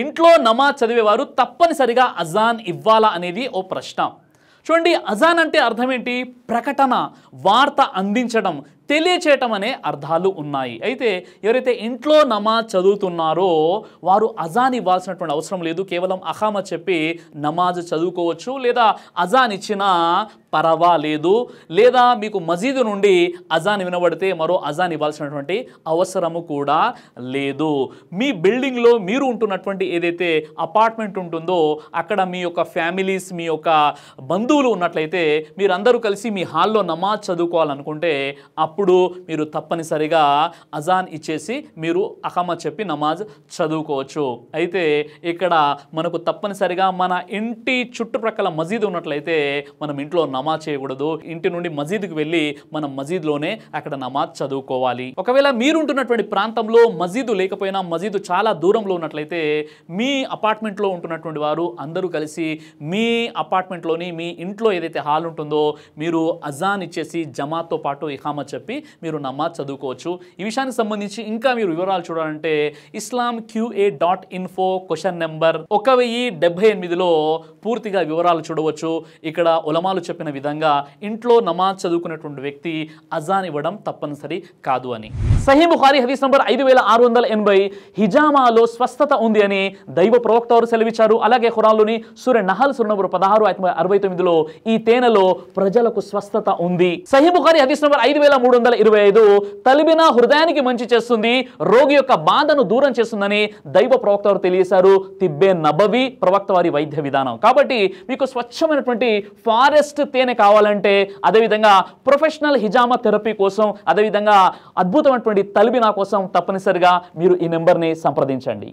ఇంట్లో నమాజ్ చదివేవారు తప్పనిసరిగా అజాన్ ఇవ్వాలా అనేది ఓ ప్రశ్న చూడండి అజాన్ అంటే అర్థం ఏంటి ప్రకటన వార్త అందించడం తెలియచేయటం అనే అర్థాలు ఉన్నాయి అయితే ఎవరైతే ఇంట్లో నమాజ్ చదువుతున్నారో వారు అజాన్ ఇవ్వాల్సినటువంటి అవసరం లేదు కేవలం అహామ చెప్పి నమాజ్ చదువుకోవచ్చు లేదా అజాన్ ఇచ్చినా పర్వాలేదు లేదా మీకు మజీదు నుండి అజాన్ వినబడితే మరో అజాన్ ఇవ్వాల్సినటువంటి అవసరము కూడా లేదు మీ బిల్డింగ్లో మీరు ఉంటున్నటువంటి ఏదైతే అపార్ట్మెంట్ ఉంటుందో అక్కడ మీ యొక్క ఫ్యామిలీస్ మీ యొక్క బంధువులు ఉన్నట్లయితే మీరందరూ కలిసి మీ హాల్లో నమాజ్ చదువుకోవాలనుకుంటే అప్పుడు అప్పుడు మీరు తప్పనిసరిగా అజాన్ ఇచ్చేసి మీరు అకమ చెప్పి నమాజ్ చదువుకోవచ్చు అయితే ఇక్కడ మనకు తప్పనిసరిగా మన ఇంటి చుట్టుప్రక్కల మజీద్ ఉన్నట్లయితే మనం ఇంట్లో నమాజ్ చేయకూడదు ఇంటి నుండి మజీద్కి వెళ్ళి మనం మజీద్లోనే అక్కడ నమాజ్ చదువుకోవాలి ఒకవేళ మీరుంటున్నటువంటి ప్రాంతంలో మసీదు లేకపోయినా మసీదు చాలా దూరంలో ఉన్నట్లయితే మీ అపార్ట్మెంట్లో ఉంటున్నటువంటి వారు అందరూ కలిసి మీ అపార్ట్మెంట్లోని మీ ఇంట్లో ఏదైతే హాల్ ఉంటుందో మీరు అజాన్ ఇచ్చేసి జమాతో పాటు ఇఖామత్ చెప్పి చెప్పి మీరు నమాజ్ చదువుకోవచ్చు ఈ విషయానికి సంబంధించి ఇంకా మీరు వివరాలు చూడాలంటే Islam QA dot info question number ఒక వెయ్యి డెబ్బై ఎనిమిదిలో పూర్తిగా వివరాలు చూడవచ్చు ఇక్కడ ఉలమాలు చెప్పిన విధంగా ఇంట్లో నమాజ్ చదువుకునేటువంటి వ్యక్తి అజాన్ ఇవ్వడం తప్పనిసరి కాదు అని సహీ బుఖారి హదీస్ నంబర్ ఐదు వేల ఆరు వందల ఎనభై హిజామాలో స్వస్థత ఉంది అని దైవ ప్రవక్త వారు సెలవిచ్చారు అలాగే ఖురాన్లోని సూర్య నహల్ సూర్య నంబర్ పదహారు అరవై తొమ్మిదిలో ఈ తేనెలో ప్రజలకు స్వస్థత ఉంది సహీ బుఖారి హదీస్ నంబర్ ఐదు వేల మూడు మూడు వందల ఇరవై ఐదు తలిబిన హృదయానికి మంచి చేస్తుంది రోగి యొక్క బాధను దూరం చేస్తుందని దైవ ప్రవక్త వారు తెలియజేశారు తిబ్బే నబవి ప్రవక్త వారి వైద్య విధానం కాబట్టి మీకు స్వచ్ఛమైనటువంటి ఫారెస్ట్ తేనె కావాలంటే అదేవిధంగా ప్రొఫెషనల్ హిజామా థెరపీ కోసం అదేవిధంగా అద్భుతమైనటువంటి తలిబినా కోసం తప్పనిసరిగా మీరు ఈ నెంబర్ని సంప్రదించండి